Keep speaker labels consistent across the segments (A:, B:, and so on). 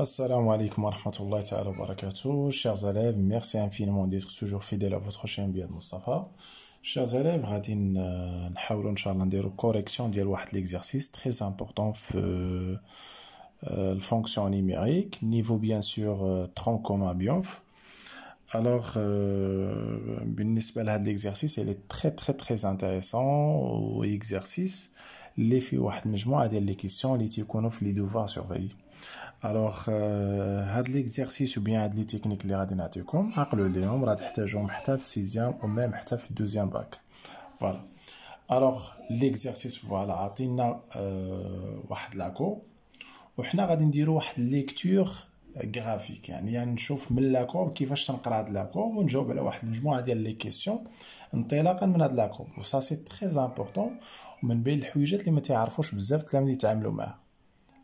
A: Assalamu alaikum wa rahmatullahi wa barakatuh. Chers élèves, merci infiniment d'être toujours fidèles à votre chaîne Biad Mustafa. Chers élèves, nous allons faire une de de l'exercice très important pour euh, le fonction numérique niveau bien sûr 3,1 euh, bien. Alors, euh, بالنسبة لهذا l'exercice, elle est très très très intéressant exercice اللي filles, واحد مجموعة ديال les questions اللي تيكونوا في les devoirs surveillés. الوغ euh, هاد ليكزارسيس و بيان هاد لي تكنيك لي غادي نعطيكم عقلو عليهم راه تحتاجهم حتى في سيزيام و ميم حتى في دوزيام باك فوالا الوغ ليكزارسيس فوالا عطينا euh, واحد لاكو حنا غادي نديرو واحد ليكتور غرافيك يعني, يعني نشوف من لاكوب كيفاش تنقرا هاد و ونجاوب على واحد المجموعه ديال لي كيسيون انطلاقا من هاد و سا سي تري امبورطون من بين الحويجات اللي ما تيعرفوش بزاف التلاميذ يتعاملوا معاها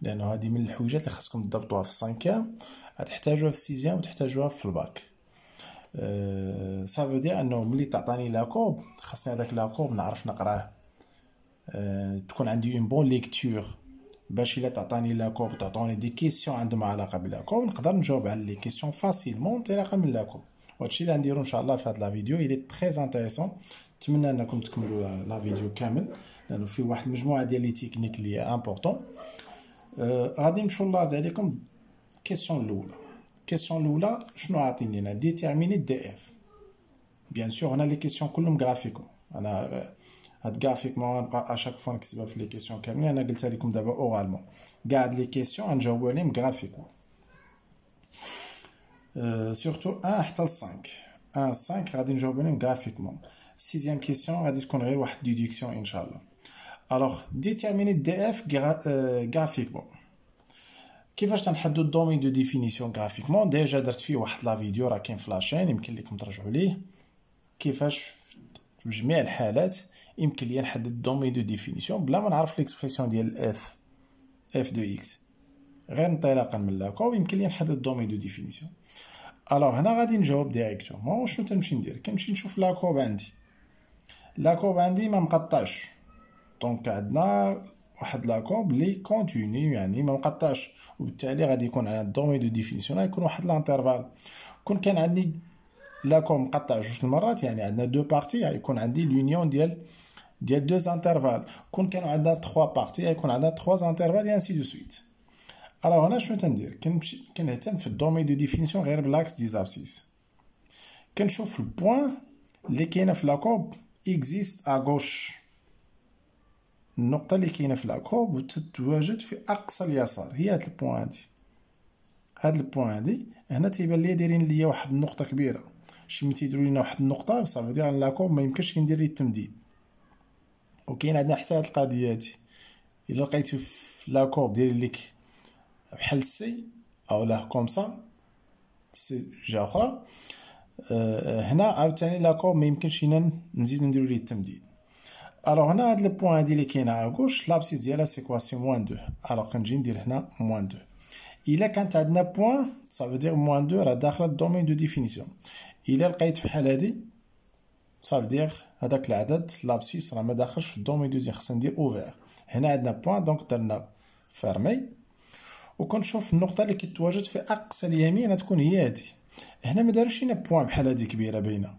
A: لانه هذه من الحوجات اللي خاصكم تضبطوها في السانكيام غتحتاجوها في السيزيام وتحتاجوها في الباك أه سافو دي انه ملي تعطاني لاكوب خاصني هذاك لاكوب نعرف نقراه أه، تكون عندي اون بون ليكتور باش الا تعطاني لاكوب تعطوني دي كيسيون عندهم علاقه بلاكوب نقدر نجاوب على لي كيسيون فاسيلمون انطلاقا من لاكوب وهادشي اللي غنديرو ان شاء الله في هاد لا فيديو الي تري انتريسون نتمنى انكم تكملوا لا فيديو كامل لانه فيه واحد المجموعه ديال لي تكنيك لي امبورطون غادي نمشيو نلاحظ عليكم كيسيون الاولى كيسيون الاولى شنو عاطين لينا ديتيرميني دي اف بيان سور هنا لي كيسيون كلهم غرافيكو انا هاد غرافيكمون غنبقى اشاك فوا نكتبها في لي كيسيون كاملين انا قلتها لكم دابا اورالمون كاع لي كيسيون غنجاوبو عليهم غرافيكو سورتو 1 حتى ل 5 1 5 غادي نجاوبو عليهم غرافيكمون سيزيام كيسيون غادي تكون غير واحد ديديكسيون ان شاء الله الوغ ديتيرميني دي اف غرافيكمون كيفاش تنحدو الدومين دو ديفينيسيون غرافيكمون ديجا درت فيه واحد لا فيديو راه كاين في لاشين يمكن ليكم ترجعوا ليه كيفاش في جميع الحالات يمكن لي نحدد الدومين دو ديفينيسيون بلا ما نعرف ليكسبريسيون ديال اف اف دو اكس غير انطلاقا من لاكو يمكن لي نحدد الدومين دو ديفينيسيون الو هنا غادي نجاوب ديريكتومون شنو تنمشي ندير كنمشي نشوف لاكوب عندي لاكوب عندي ما مقطعش دونك عندنا واحد لاكورب لي كونتيني يعني ما مقطعش وبالتالي غادي يكون على الدومين دو ديفينيسيون يكون واحد لانترفال كون كان عندي لاكورب مقطع جوج المرات يعني عندنا دو بارتي يكون عندي لونيون ديال ديال دوز انترفال كون كانوا عندنا تخوا بارتي يكون عندنا تخوا انترفال يعني سي دو سويت الوغ هنا شنو تندير كنمشي كنهتم في الدومين دو ديفينيسيون غير بلاكس ديزابسيس كنشوف البوان اللي كاينه في لاكورب اكزيست ا غوش النقطة اللي كاينة في العكوب وتتواجد في أقصى اليسار هي هاد البوان هادي هاد البوان هادي هنا تيبان ليا دايرين ليا واحد النقطة كبيرة شي ملي لينا واحد النقطة صافي ديال لاكوب ميمكنش ندير ليه التمديد وكاين عندنا حتى هاد القضية هادي إلا لقيتو في لاكوب دير ليك بحال سي أو لا كومسا سي جهة أخرى أه هنا عاوتاني لاكوب ميمكنش يمكنش هنا نديرو ليه التمديد الوغ هنا هاد لو بوين هادي اللي كاينه اغوش لابسيس ديالها سي كوا سي موان دو الوغ كنجي ندير هنا موان دو الا كانت عندنا بوان سا فو دير موان دو راه داخله الدومين دو ديفينيسيون الا لقيت بحال هادي سا فو دير هذاك العدد لابسيس راه ما داخلش في الدومين دو خصنا ندير اوفير هنا عندنا بوان دونك درنا فيرمي وكنشوف النقطه اللي كتواجد في اقصى اليمين تكون هي هادي هنا ما داروش لينا بوين بحال هادي كبيره باينه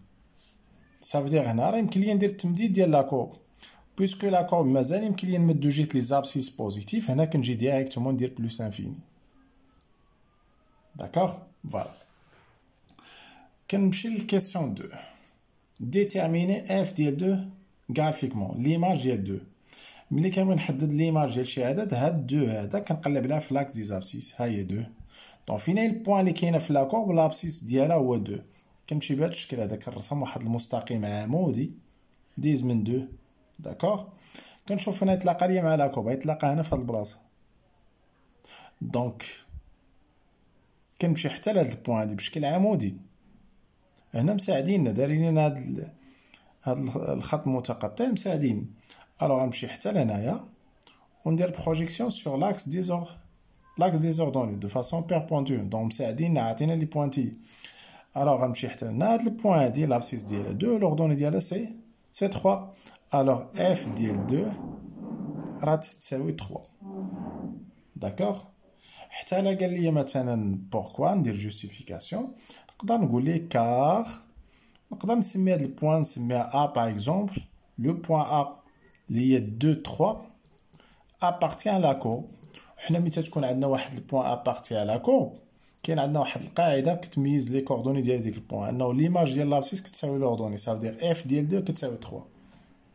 A: صافي دير هنا راه يمكن لي ندير التمديد ديال لاكوب بويسكو لا كورب مازال يمكن لي نمدو جهه لي زابسيس بوزيتيف هنا كنجي ديريكتومون ندير بلوس انفيني داكوغ فوالا كنمشي للكيسيون دو ديتيرميني اف ديال دو غرافيكمون ليماج ديال دو ملي كنبغي نحدد ليماج ديال شي عدد هاد دو هذا كنقلب لها في لاكس دي زابسيس ها هي دو دونك فينا البوان اللي كاينه في لاكورب لابسيس ديالها هو دو كنمشي بهذا الشكل هذا كنرسم واحد المستقيم عمودي ديز من دو داكوغ كنشوف هنا يتلاقى ليا مع لاكوب كوب غيتلاقى هنا في هاد البلاصه دونك كنمشي حتى لهاد البوان هادي بشكل عمودي هنا مساعديننا دايرين لنا هاد هاد الخط المتقطع مساعدين الوغ غنمشي حتى لهنايا وندير بروجيكسيون سوغ لاكس ديزور لاكس ديزوردوني دو فاسون بيربوندول دونك مساعديننا عاطينا لي بوانتي الوغ غنمشي حتى لهنا هاد البوان هادي لابسيس ديالها دو لوردوني ديالها سي سي تخوا Alors, F d'IL2, c'est 3. D'accord Je pourquoi on dit justification On peut car on peut le point A par exemple, le point A qui est 2, 3 appartient à la courbe. On a vous le point A appartient à la courbe. كاين عندنا واحد القاعده كتميز لي كوردوني ديال ديك البوان que ليماج ديال لابسيس Ça veut dire دير اف ديال 2 كتساوي 3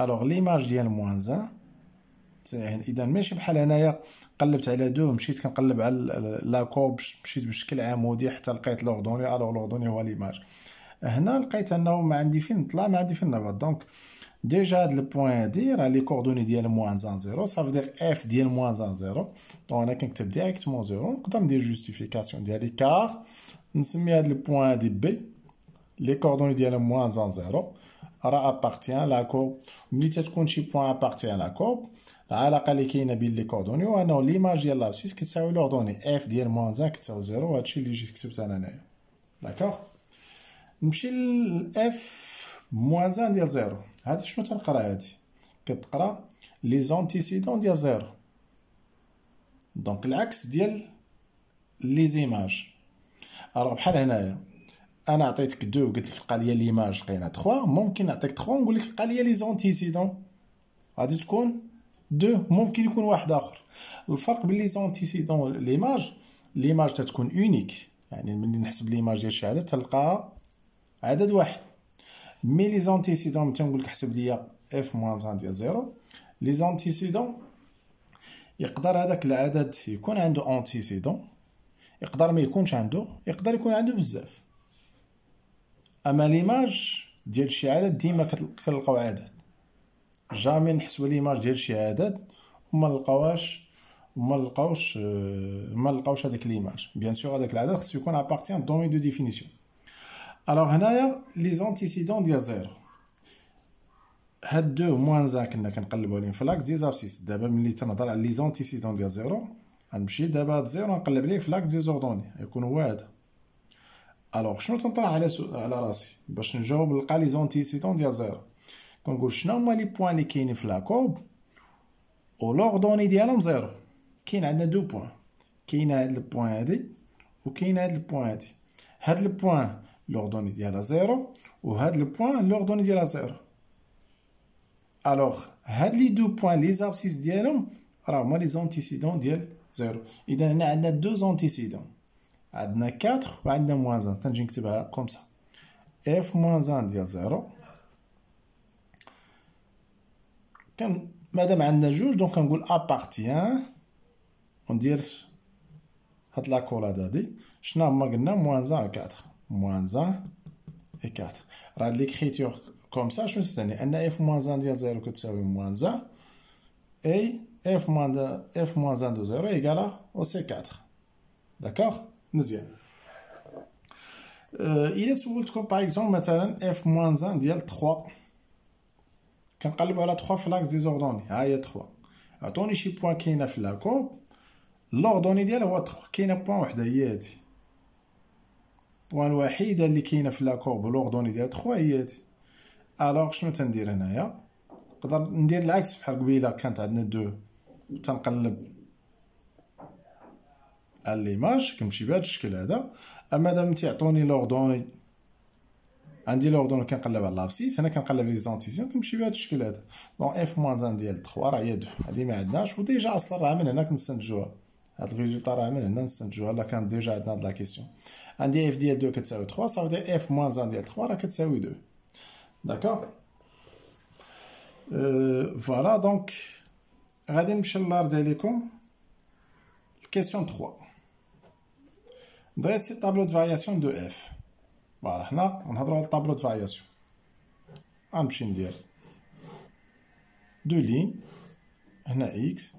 A: الوغ ليماج ديال موانز 1 اذا ماشي بحال هنايا قلبت على دو مشيت كنقلب على لا كوب مشيت بشكل عمودي حتى لقيت لوغدوني الوغ لوغدوني هو ليماج هنا لقيت انه ما عندي فين نطلع ما عندي فين نبات دونك ديجا هاد البوان هادي راه لي كوردوني ديال موان زان زيرو صافي دير اف ديال موان زان زيرو دونك انا كنكتب ديريكتمون زيرو نقدر ندير جوستيفيكاسيون ديالي كار نسمي هاد البوان هادي بي لي كوردوني ديال موان زان زيرو راه ابارتيان لا ملي تتكون شي بوان ابارتيان لا العلاقه اللي كاينه بين لي كوردوني وانا ليماج ديال لابسيس كتساوي لوردوني اف ديال موان زان كتساوي زيرو هادشي اللي جيت كتبت انا هنايا داكوغ نمشي لاف موان زان ديال زيرو هادي شنو تنقرا هادي كتقرا لي زونتيسيدون ديال زيرو دونك العكس ديال لي زيماج راه بحال هنايا انا عطيتك دو وقلت لك قال لي ليماج لقينا 3 ممكن نعطيك 3 ونقول لك قال لي لي زونتيسيدون غادي تكون دو ممكن يكون واحد اخر الفرق بين لي زونتيسيدون ليماج ليماج تتكون اونيك يعني ملي نحسب ليماج ديال شي عدد تلقاها عدد واحد مي لي زونتيسيدون مثلا نقول لك حسب ليا اف موان زان ديال زيرو لي زونتيسيدون يقدر هذاك العدد يكون عنده اونتيسيدون يقدر ما يكونش عنده يقدر يكون عنده بزاف اما ليماج ديال شي عدد ديما كنلقاو عدد جامي نحسبو ليماج ديال شي عدد وما نلقاوهاش وما نلقاوش آه، ما نلقاوش هذاك ليماج بيان سور هذاك العدد خصو يكون ابارتيان دومين دو ديفينيسيون الوغ هنايا لي زونتيسيدون ديال زيرو هاد دو موان زان كنا كنقلبو عليهم في لاكس زابسيس دابا ملي تنهضر على لي زونتيسيدون ديال زيرو غنمشي دابا هاد زيرو نقلب عليه في لاكس زوردوني يكون هو هذا الوغ شنو تنطرح على سو... على راسي باش نجاوب نلقى لي زونتيسيتون ديال زيرو كنقول شنو هما لي بوان لي كاينين في لاكوب و لوردوني ديالهم زيرو كاين عندنا دو بوان كاين هاد البوان هادي وكاين هاد البوان هادي هاد البوان لوردوني ديالها زيرو وهاد البوان لوردوني ديالها زيرو الوغ هاد لي دو بوان لي زابسيس ديالهم راه هما لي زونتيسيدون ديال زيرو اذا هنا عندنا دو زونتيسيدون عندنا 4 وعندنا موان 1 تنجي نكتبها كومسا اف موان 1 ديال زيرو كان مادام عندنا جوج دونك كنقول ابارتيان وندير هاد لاكولاد هادي شنو هما قلنا موان 1 4 موان 1 4 راه ليكريتور كومسا شنو تعني ان اف موان 1 ديال زيرو كتساوي موان 1 اي اف موان اف موان 1 دو زيرو ايكالا او سي 4 داكوغ مزيان الى آه، سولتكم باغ اكزومبل مثلا اف موان زان ديال 3 كنقلبو على 3 في لاكس دي زوردوني ها هي 3 عطوني شي بوان كاينه في لاكوب لوردوني ديالها هو 3 كاينه بوان وحده هي هادي بوان الوحيده اللي كاينه في لاكوب لوردوني ديال 3 هي هادي الوغ شنو تندير هنايا نقدر ندير العكس بحال قبيله كانت عندنا 2 تنقلب ليماج كنمشي بهذا الشكل هذا اما دام تيعطوني لوردوني عندي لوردون كنقلب على لابسيس هنا كنقلب لي زونتيزيون كنمشي بهذا الشكل هذا دونك اف موان زان ديال 3 راه هي 2 هذه ما عندناش وديجا اصلا راه من هنا كنستنتجوها هاد الريزولتا راه من هنا نستنتجوها لا كان ديجا عندنا هاد لا كيسيون عندي اف ديال 2 كتساوي 3 صافي اف موان زان ديال 3 راه كتساوي 2 داكوغ فوالا دونك غادي نمشي للار ديالكم الكيسيون 3 دغيسي طابلو دو فارياسيون دو اف فوالا هنا غنهضرو على طابلو دو فارياسيون غنمشي ندير دو لين هنا اكس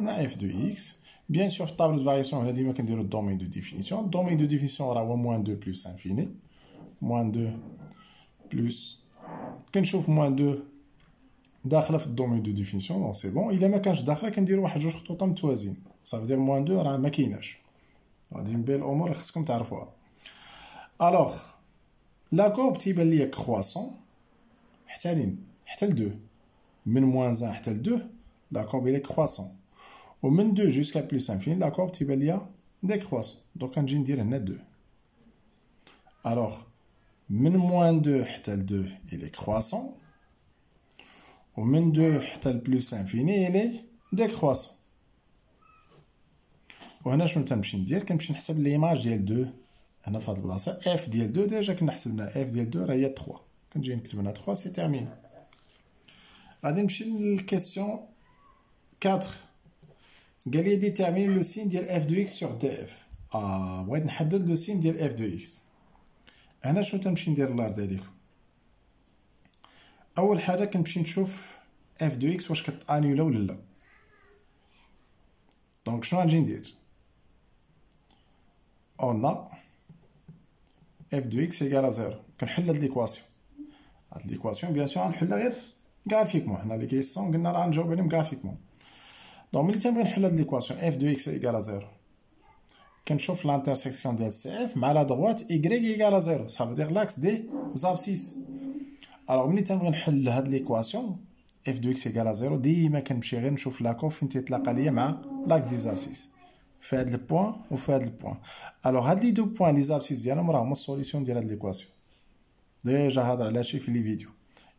A: هنا اف دو اكس بيان سور في الطابلو دو فارياسيون هنا ديما كنديرو الدومين دو ديفينيسيون الدومين دو ديفينيسيون راه هو موان دو بلوس انفيني موان دو بلوس كنشوف موان دو داخله في الدومين دو ديفينيسيون دونك سي بون الا ما كانش داخله كندير واحد جوج خطوط متوازيين صافي دير موان دو راه ما كايناش وهذه نبين بين الامور اللي خصكم تعرفوها الوغ لا كوب تيبان ليا كخواسون حتى لين حتى لدو من موان زان حتى لدو لا كوب هي كخواسون ومن دو جوسكا بلوس انفيني لا كوب تيبان ليا دي كخواسون دوكا نجي ندير هنا دو الوغ من موان دو حتى لدو الى كخواسون ومن دو حتى لبلوس انفيني الى دي كخواسون وهنا شنو تنمشي ندير كنمشي نحسب ليماج ديال دو هنا في هاد البلاصه اف ديال دو ديجا كنا حسبنا اف ديال دو راه هي 3 كنجي نكتب هنا 3 سي تيرمين غادي نمشي للكيسيون 4 قال لي ديتيرمين لو سين ديال اف دو اكس سور دي اف اه بغيت نحدد لو سين ديال اف دو اكس هنا شنو تنمشي ندير الله يرضي عليكم اول حاجه كنمشي نشوف اف دو اكس واش كتانيولا ولا لا دونك شنو غنجي ندير قلنا اف دو اكس x زيرو كنحل هاد ليكواسيون هاد ليكواسيون بيان سور غنحلها غير غرافيكمون حنا لي كيسيون قلنا راه غنجاوب عليهم غرافيكمون دونك ملي تنبغي نحل هاد ليكواسيون اف دو اكس égale زيرو كنشوف لانترسيكسيون ديال سي اف مع لا دغوات y égale à 0 ça دير لاكس دي زابسيس الوغ ملي تنبغي نحل هاد ليكواسيون اف دو اكس égale زيرو ديما كنمشي غير نشوف لاكون فين تيتلاقى ليا مع لاكس دي زابسيس في هذا البوان وفي هذا البوان الوغ هاد لي دو بوان لي زابسيس ديالهم راهما السوليسيون ديال هاد ليكواسيون ديجا هضر على شي في لي فيديو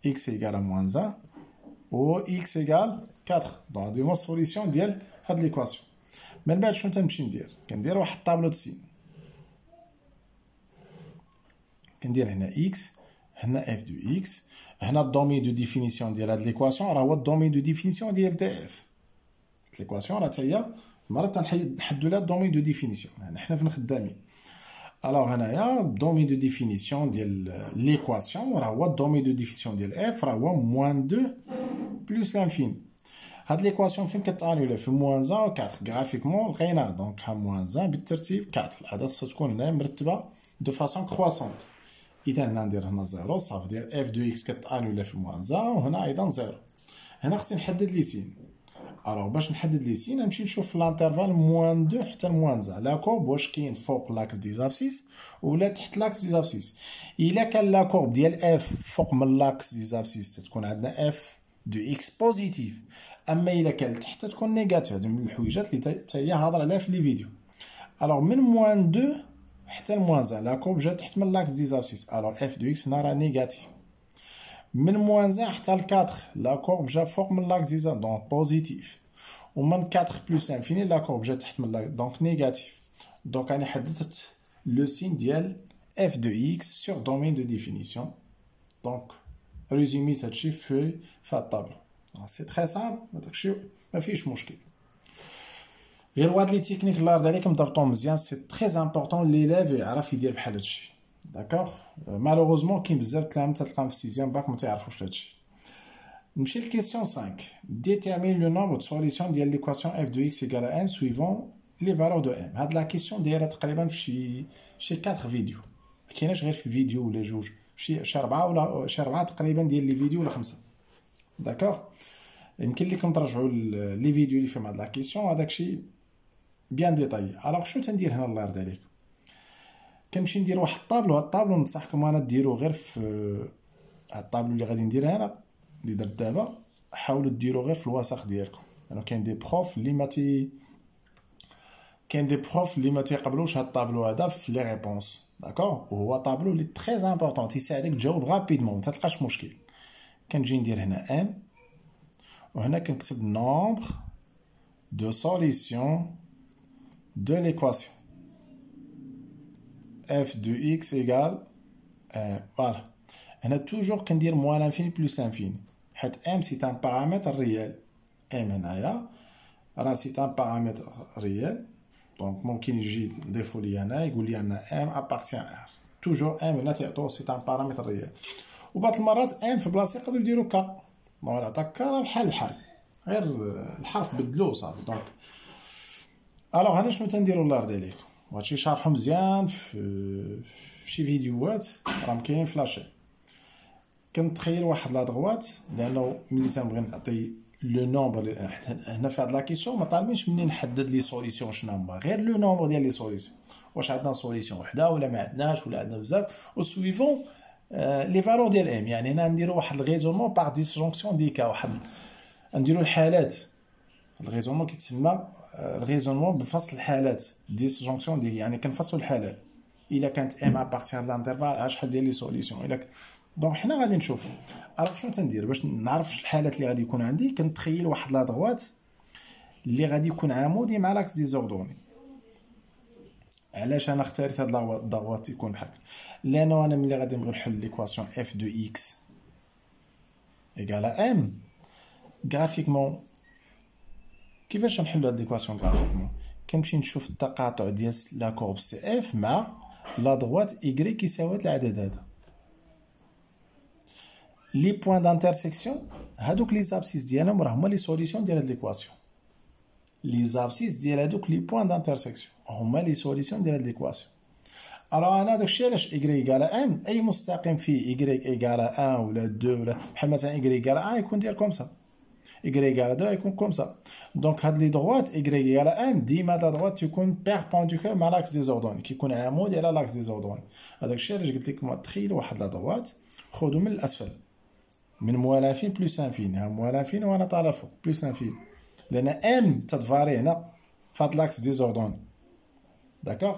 A: اكس ايكال موان 1 و اكس ايكال 4 دونك هادو هما السوليسيون ديال هاد ليكواسيون من بعد شنو تنمشي ندير كندير واحد الطابلو تسين كندير هنا اكس هنا اف دو اكس هنا الدومين دو ديفينيسيون ديال هاد ليكواسيون راه هو الدومين دو ديفينيسيون ديال دي اف ليكواسيون راه تاهي مرات تنحدو لها دومين دو ديفينيسيون يعني حنا فين خدامين الوغ هنايا دومين دو ديفينيسيون ديال ليكواسيون راه هو الدومين دو ديفينيسيون ديال اف راه هو موان دو بلوس لانفيني هاد ليكواسيون فين كتانيو في موان زان و كاتر غرافيكمون لقيناها دونك ها موان زان بالترتيب كاتر الاعداد تكون هنايا مرتبه دو فاسون كخواسونت اذا هنا ندير هنا زيرو صافي دير اف دو اكس كتانيو في موان زان وهنا ايضا زيرو هنا خصني نحدد لي سين الوغ باش نحدد لي سين نمشي نشوف لانترفال موان دو حتى موان زا لاكوب واش كاين فوق لاكس ديزابسيس ولا تحت لاكس ديزابسيس الا كان لاكوب ديال اف فوق من لاكس ديزابسيس تتكون عندنا اف دو اكس بوزيتيف اما الا كان تحت تكون نيجاتيف هذه من الحويجات اللي حتى هي هضر عليها في لي فيديو الوغ من موان دو حتى لموان زا لاكوب جات تحت من لاكس ديزابسيس الوغ اف دو اكس هنا راه نيجاتيف moins en moins, jusqu'à 4, l'accord se forme comme ça, donc positif. Et de 4 plus l'infini, l'accord se forme comme ça, donc négatif. Donc, j'ai défini le signe de f de x sur le domaine de définition. Donc, résumé ce chiffre sur table. C'est très simple, il n'y a pas de problème. Pour les techniques que je vous ai apportées, c'est très important d'élever ce chiffre. D'accord euh, Malheureusement, Kim 6 36, je ne a pas question 5. Déterminer le nombre de solutions de l'équation f de x égale à n suivant les valeurs de m. La question est chez quatre vidéos. Il vidéos les jours. Je ou euh, D'accord les vidéos, de la question. Je suis bien détaillé. Alors, je suis en dire hein, كنمشي ندير واحد الطابلو هاد الطابلو ننصحكم انا ديرو غير في هاد الطابلو اللي غادي نديرها انا اللي درت دابا حاولوا ديرو غير في الوسخ ديالكم انا كاين دي بروف اللي ما تي كاين دي بروف اللي ما تيقبلوش هاد الطابلو هذا في لي ريبونس داكور وهو طابلو لي تري امبورطون تيساعدك تجاوب رابيدمون ما تلقاش مشكل كنجي ندير هنا ان وهنا كنكتب نومبر دو سوليسيون دو ليكواسيون f de x égale فوالا هنا توجور كندير موان انفيني بلوس انفيني حيت ام سي ان بارامتر ريال ام هنايا راه سي ان بارامتر ريال دونك ممكن يجي يضيفو لي هنا يقول لي ان ام ابارتيان ار توجور ام هنا تيعطوه سي ان بارامتر ريال وبعض المرات ام في بلاصه يقدروا يديرو كا دونك عطاك كا راه بحال بحال غير الحرف بدلو صافي دونك الوغ هنا شنو تنديرو الله يرضي عليكم وهادشي شارحو مزيان في, شي فيديوهات راهم كاينين فلاشين كنتخيل واحد لا دغوات لانه ملي تنبغي نعطي لو نومبر هنا في هاد لا كيسيون ما طالبينش مني نحدد لي سوليسيون شنو هما غير لو نومبر ديال لي سوليسيون واش عندنا سوليسيون وحده ولا ما عندناش ولا عندنا بزاف و سويفون لي فالور ديال ام يعني هنا نديرو واحد الغيزومون باغ ديسجونكسيون ديكا واحد نديرو الحالات الغيزومون كيتسمى الريزونمون بفصل الحالات ديسجونكسيون دي يعني كنفصلوا الحالات الا كانت ام ابارتيغ هاد لانترفال شحال ديال لي سوليسيون الا دونك حنا غادي نشوف عرفت شنو تندير باش نعرف الحالات اللي غادي يكون عندي كنتخيل واحد لا دغوات اللي غادي يكون عمودي مع لاكس ديزوردوني علاش انا اختاريت هاد الضغوط يكون بحال لانه انا ملي غادي نبغي نحل ليكواسيون اف دو اكس ايكالا ام غرافيكمون كيفاش نحلو هاد ليكواسيون غرافيكمون كنمشي نشوف التقاطع ديال لا كورب سي اف مع لا دغوات ايكغي كيساوي هاد العدد هذا لي بوين دانترسيكسيون هادوك لي زابسيس ديالهم راه هما لي سوليسيون ديال هاد ليكواسيون لي زابسيس ديال هادوك لي بوين دانترسيكسيون هما لي سوليسيون ديال هاد ليكواسيون الو انا داكشي علاش ايكغي ايكال ان اي مستقيم فيه ايكغي ايكال ان ولا دو ولا بحال مثلا ايكغي ايكال ان يكون ديال كومسا y égal à 2 يكون comme ça donc هاد لي droite y égal à 1 ديما لا droite تكون perpendiculaire مع l'axe désordonné كيكون عمود على l'axe désordonné هذاك الشيء علاش قلت لكم تخيلوا واحد لا droite خذوا من الاسفل من موالفين بلوس انفين ها موالفين وانا طالع فوق بلوس انفين لان ام تتفاري هنا فهاد لاكس دي زوردون داكوغ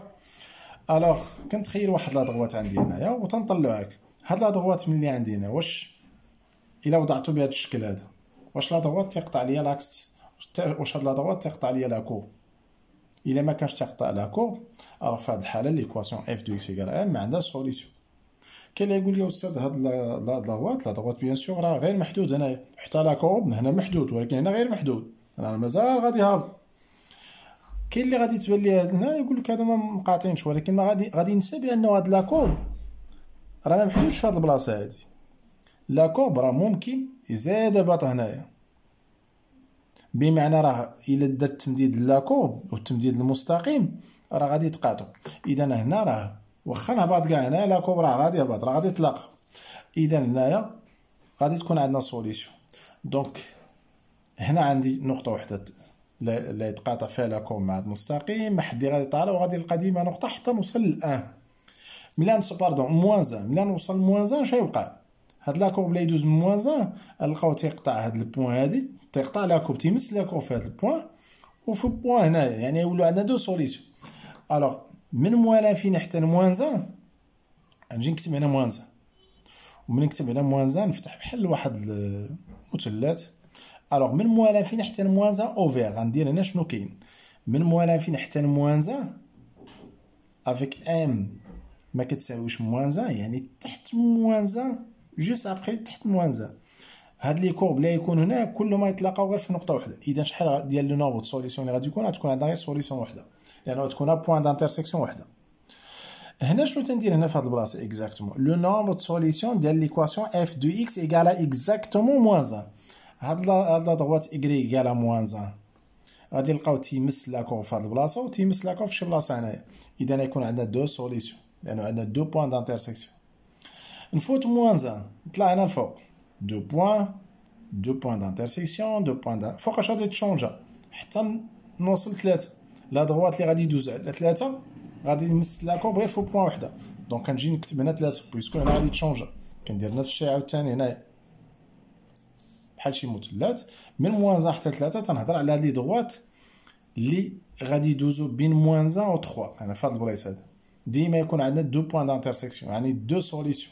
A: الوغ كنتخيل واحد لا دغوات عندي هنايا وتنطلعك هاد لا دغوات ملي عندي هنا واش الا وضعتو بهاد الشكل هذا واش لا دروات تيقطع ليا لاكس واش هاد لا دروات تيقطع ليا لا كورب الا ما كانش تيقطع لا كورب راه في هاد الحاله ليكواسيون اف دو اكس ايغال ام ما عندهاش سوليسيون كاين اللي يقول لي استاذ هاد لا دروات لا دروات بيان سور راه غير محدود هنايا حتى لا كورب هنا محدود ولكن هنا غير محدود راه مازال غادي هابط كاين اللي غادي تبان لي هنا يقول لك هذا ما مقاطعينش ولكن ما غادي غادي ينسى بانه هاد لاكورب راه ما محدودش في هاد البلاصه هادي كوب راه ممكن زاد باط هنايا بمعنى راه الا درت تمديد لاكوب والتمديد المستقيم راه غادي تقاطو اذا هنا راه واخا نهبط كاع هنا لاكوب راه غادي يهبط راه غادي يتلاقى اذا هنايا غادي تكون عندنا سوليسيون دونك هنا عندي نقطه وحده لا يتقاطع فيها لاكوب مع المستقيم ما حد غادي طالع وغادي يلقى ديما نقطه حتى نوصل لان ملي نوصل باردون موان زان ملي نوصل موان زان شنو يوقع هاد لاكوب لا يدوز من موان زان غنلقاو تيقطع هاد البوان هادي تيقطع لاكور تيمس لاكوب في هاد البوان وفي بوان هنايا يعني يولو عندنا دو سوليسيون الوغ من موان فين حتى لموان زان غنجي نكتب هنا موان زان ومن نكتب هنا موان زان نفتح بحال واحد المثلث الوغ من موان فين حتى لموان زان اوفير غندير هنا شنو كاين من موان فين حتى لموان زان افيك ام ما كتساويش موان زان يعني تحت موان زان جوست ابخي تحت موان زان هاد لي كورب لا يكون هنا كلهم يتلاقاو غير في نقطه وحده اذا شحال ديال لو نوبل سوليسيون اللي غادي يكون غتكون عندنا غير سوليسيون وحده لانه غتكون بوان دانترسيكسيون وحده هنا شنو تندير هنا في هاد البلاصه اكزاكتومون لو نومبر سوليسيون ديال ليكواسيون اف دو اكس ايكالا اكزاكتومون موان زان هاد لا هاد لا دغوات ايكري ايكالا موان زان غادي نلقاو تيمس لاكور في هاد البلاصه وتيمس لاكور في شي بلاصه هنايا اذا يكون عندنا دو سوليسيون لانه عندنا دو بوان دانترسيكسيون une faute moins un. Hein. Là, il deux points, deux points d'intersection, deux points d'intersection. Il faut que ça change. Nous La droite, les 3, point Donc, puisque change, quand il y a il y a. moins à 3, on a la droite, les radis 12, moins 1 ou 3. qu'on a deux points d'intersection. c'est-à-dire deux solutions.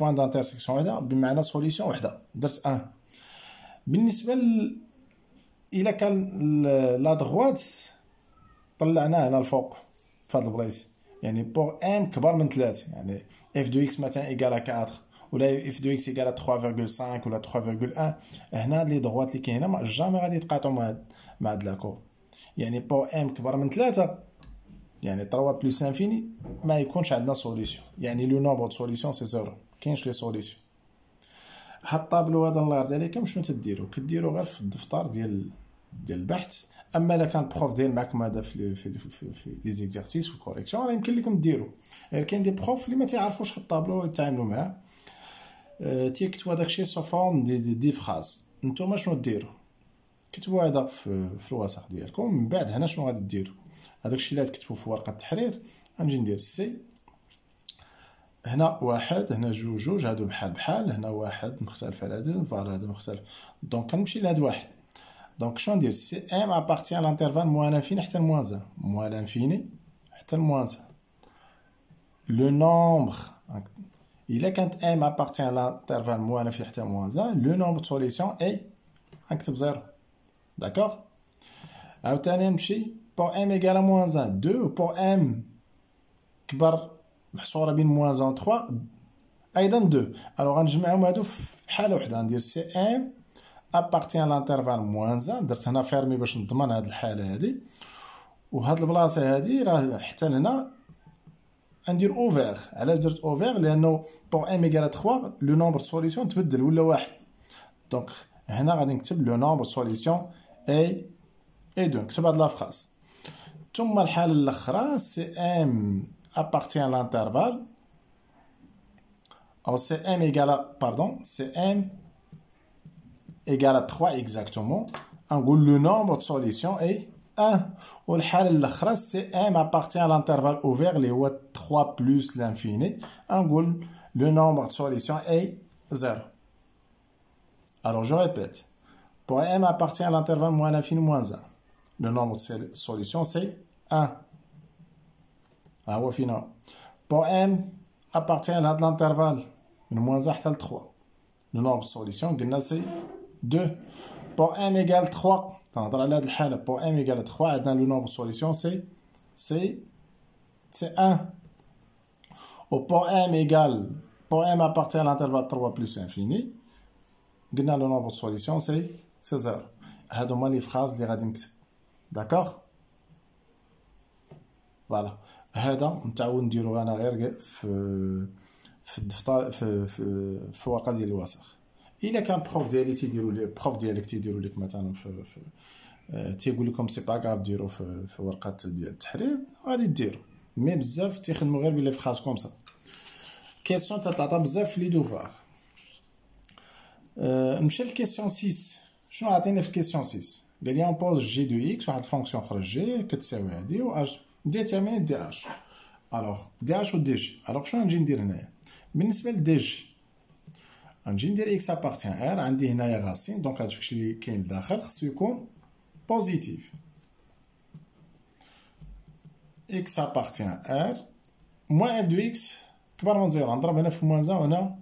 A: بوان دانتيرسيكسيون وحده بمعنى سوليسيون وحده درت ان بالنسبه ل... الى كان لا دغوات طلعناه هنا الفوق في هذا البلايص يعني بور ام كبر من 3 يعني اف دو اكس مثلا ايكالا 4 ولا اف دو اكس ايكالا 3.5 ولا 3.1 هنا لي دغوات اللي كاين هنا جامي غادي يتقاطعوا مع هاد مع هاد لاكو يعني بور ام كبر من 3 يعني 3 بلس انفيني ما يكونش عندنا سوليسيون يعني لو نوبر سوليسيون سي زيرو كاينش لي سوليسيون هاد الطابلو هذا الله يرضي عليكم شنو تديرو كديرو غير في الدفتر ديال ديال البحث اما الا كان بروف داير معكم هذا في في في, في لي زيكزيرسيس و الكوريكسيون راه يمكن لكم ديرو غير يعني كاين دي بروف اللي ما تيعرفوش هاد الطابلو يتعاملوا معاه أه تيكتبوا هذاك الشيء سو فورم دي, دي, دي فراز نتوما شنو ديروا كتبوا هذا في, في الوثائق ديالكم من بعد هنا شنو غادي ديروا هذاك الشيء اللي تكتبوا في ورقه التحرير غنجي ندير سي Donc, quand on m appartient à l'intervalle moins l'infini moins 1. Moins l'infini moins 1. Le nombre, il est quand m appartient à l'intervalle moins l'infini moins 1. Le nombre de solutions est 0. D'accord On pour m égale à moins 1, 2 pour m, محصوره بين موان 1 3 ايضا 2 الوغ غنجمعهم هادو في حاله وحده غندير سي ام ابارتيان لانترفال موان زون درت هنا فيرمي باش نضمن هاد الحاله هادي وهاد البلاصه هادي راه حتى لهنا غندير اوفير علاش درت اوفير لانه بور ام ايكال 3 لو نومبر سوليسيون تبدل ولا واحد دونك هنا غادي نكتب لو نومبر سوليسيون اي اي دو نكتب هاد لافراز ثم الحاله الاخرى سي ام appartient à l'intervalle, alors oh, c'est m égale à, pardon, c'est m égale à 3 exactement. En gros, le nombre de solutions est 1. Ou le c'est m appartient à l'intervalle ouvert, les 3 plus l'infini. En gros, le nombre de solutions est 0. Alors je répète, pour m appartient à l'intervalle moins l'infini moins 1. Le nombre de solutions c'est 1. Ah, pour m appartient à l'intervalle moins 3, le nombre de solutions c'est 2. Pour m égale 3, la pour m 3, le nombre de solutions c'est 1. Au pour m égal, pour m à l'intervalle 3 plus infini, le nombre de solutions c'est c'est 0. Adoumment ah, les phrases des d'accord Voilà. هذا نتعاون نديرو انا غير في في الدفتر في في, في الورقه ديال الوسخ الا كان بروف ديالي تيديروا لي بروف ديالك تيديروا لك مثلا في, في آه، تيقول لكم سي باكاف ديروا في, في ورقه ديال التحرير غادي ديروا مي بزاف تيخدموا غير بلي فخاس كوم سا كيسيون تتعطى بزاف في لي دوفوار أه نمشي لكيسيون 6 شنو عطيني في كيسيون 6 قال لي اون جي دو اكس واحد الفونكسيون خرج جي كتساوي هادي و اج ديتيرميني دي اش الوغ دي اش و دي جي الوغ شنو نجي ندير هنايا بالنسبه لدي جي غنجي ندير اكس ابارتيان ار عندي هنايا غاسين دونك هادشي اللي كاين لداخل خصو يكون بوزيتيف اكس ابارتيان ار موان اف دو اكس كبر من زيرو نضرب هنا في موان زان وهنا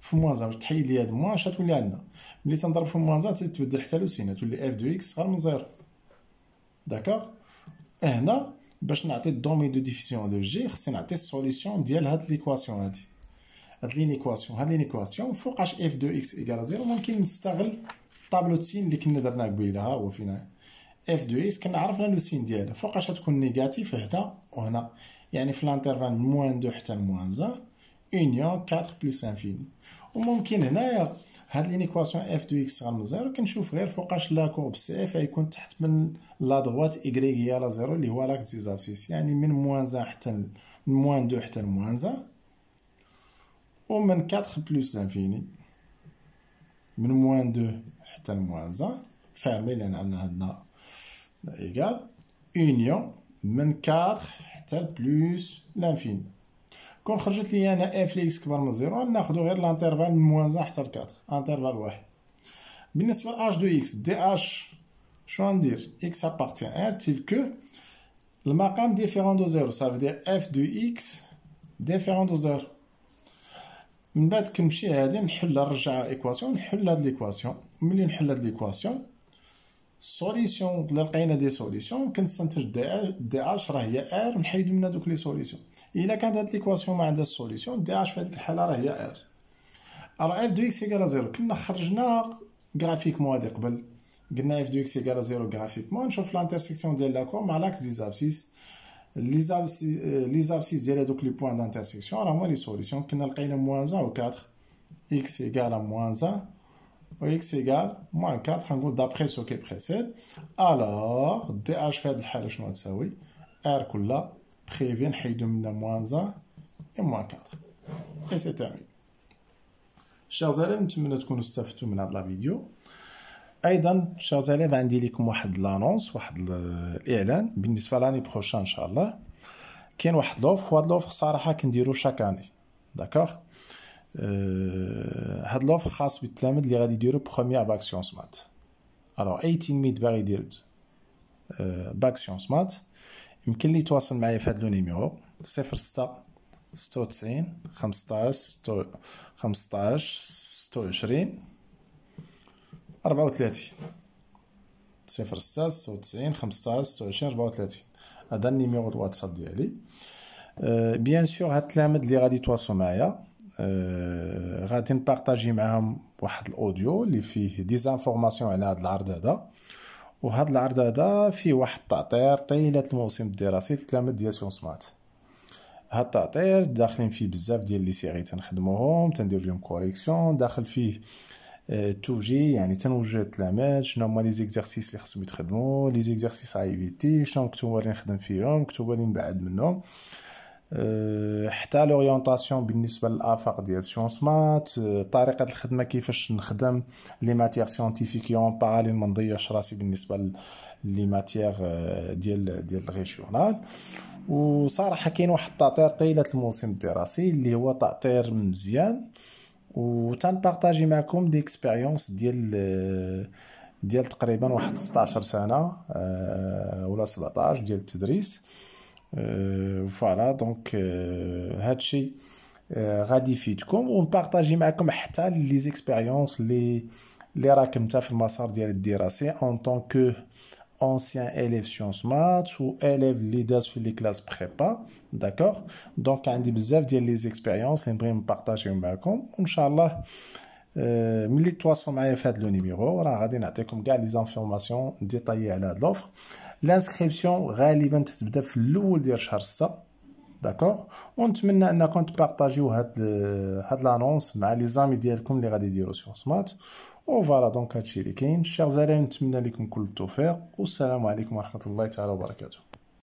A: في موان زان باش تحيد لي هاد موان شتولي عندنا ملي تنضرب في موان زان تتبدل حتى لو سين تولي اف دو اكس صغر من زيرو داكوغ هنا باش نعطي الدومي دو ديفيزيون دو جي خصني نعطي السوليسيون ديال هاد ليكواسيون هادي هاد لينيكواسيون هاد لينيكواسيون فوقاش اف دو اكس ايكال زيرو ممكن نستغل طابلو سين اللي كنا درناه قبيله ها هو فينا اف دو اكس كنا عرفنا لو سين ديالها فوقاش تكون نيجاتيف هنا وهنا يعني في لانترفال موان دو حتى موان زان اونيون 4 بلس انفيني وممكن هنايا هاد لينيكواسيون اف دو اكس من زيرو كنشوف غير فوقاش لا كورب سي اف غيكون تحت من لا دغوات ايكغيك هي لا زيرو اللي هو دي زابسيس يعني من موان زان حتى من موان دو حتى موان زان ومن 4 بلس انفيني من موان دو حتى موان زان فارمي لان عندنا هنا ايكال اونيون من 4 حتى بلوس لانفيني كون خرجت لي انا اف ليكس كبر من زيرو ناخدو غير لانترفال من موان حتى ل 4 انترفال واحد بالنسبة ل اش دو اكس دي اش شو ندير اكس ابارتيان تيل كو المقام ديفيرون دو زيرو سافو دير اف دو اكس ديفيرون دو زيرو من بعد كنمشي هادي نحل نرجع ايكواسيون نحل هاد ليكواسيون ملي نحل هاد ليكواسيون سوليسيون الا لقينا دي سوليسيون كنستنتج دي اش راه هي ار نحيدو من دوك لي سوليسيون الا كانت هاد ليكواسيون ما عندها سوليسيون دي اش في هذيك الحاله راه هي ار ار اف دو اكس ايكال زيرو كنا خرجنا مو هادي قبل قلنا اف دو اكس ايكال زيرو مو نشوف لانترسيكسيون ديال لاكور مع لاكس دي زابسيس لي زابسيس ديال هادوك لي بوان دانترسيكسيون راه هما لي سوليسيون كنا لقينا موان زان و كاتر اكس ايكال موان زان x إيكال موان 4 هنقول دابخي سو كي بخيسيد ألوغ دي أش في هاد الحالة شنو تساوي إر كلها بخيفي نحيدو منا موان زان و موان 4 و سي تيرمين شير زاليف نتمنى تكونوا استفدتوا من هاد لا فيديو ايضا شير زاليف عندي لكم واحد لانونس واحد الاعلان بالنسبه لاني بروشان ان شاء الله كاين واحد لوفر واحد لوفر صراحه كنديرو شاك اني داكوغ آه، هاد لوفر خاص بالتلامذ اللي غادي يديرو بروميير باك سيونس مات الوغ اي تلميذ باغي يدير آه، باك سيونس مات يمكن لي يتواصل معايا في هاد لو نيميرو 06 96 15 15 26 34 خمسطاش ستة وعشرين 26 34 هذا النيميرو الواتساب ديالي بيان آه، سور هاد التلامد اللي غادي يتواصلوا معايا آه غادي نبارطاجي معاهم واحد الاوديو اللي فيه ديزانفورماسيون على هذا العرض هذا وهذا العرض هذا فيه واحد التعطير طيله الموسم الدراسي تكلمت ديال سيونس مات هاد التعطير داخلين فيه بزاف ديال لي سيغي تنخدموهم تندير لهم كوريكسيون داخل فيه آه، توجي يعني تنوجه التلاميذ شنو هما لي زيكزارسيس اللي خصهم يتخدمو لي زيكزارسيس اي في تي شنو مكتوب اللي نخدم فيهم مكتوب اللي نبعد منهم أه، حتى لوريونطاسيون بالنسبه للافاق ديال سيونس مات أه، طريقه الخدمه كيفاش نخدم لي ماتيغ سيونتيفيك اون باراليل ما نضيعش راسي بالنسبه لي ماتيغ أه، ديال ديال الريجيونال وصراحه كاين واحد التاطير طيله الموسم الدراسي اللي هو تاطير مزيان و تنبارطاجي معكم دي اكسبيريونس ديال ديال تقريبا واحد 16 سنه ولا 17 ديال التدريس Euh, voilà donc euh, Hachi euh, on partage les expériences les les en tant que ancien élève science maths ou élève leader sur les classes prépa d'accord donc quand il besoin Que les expériences il me vous mal comme numéro les informations détaillées à l'offre لانسكريبسيون غالبا تتبدا في الاول ديال شهر 6 داكوغ ونتمنى انكم تبارطاجيو هاد هاد لانونس مع لي زامي ديالكم اللي غادي يديروا سيونس مات فوالا دونك هادشي اللي كاين الشيخ زارين نتمنى لكم كل التوفيق والسلام عليكم ورحمه الله تعالى وبركاته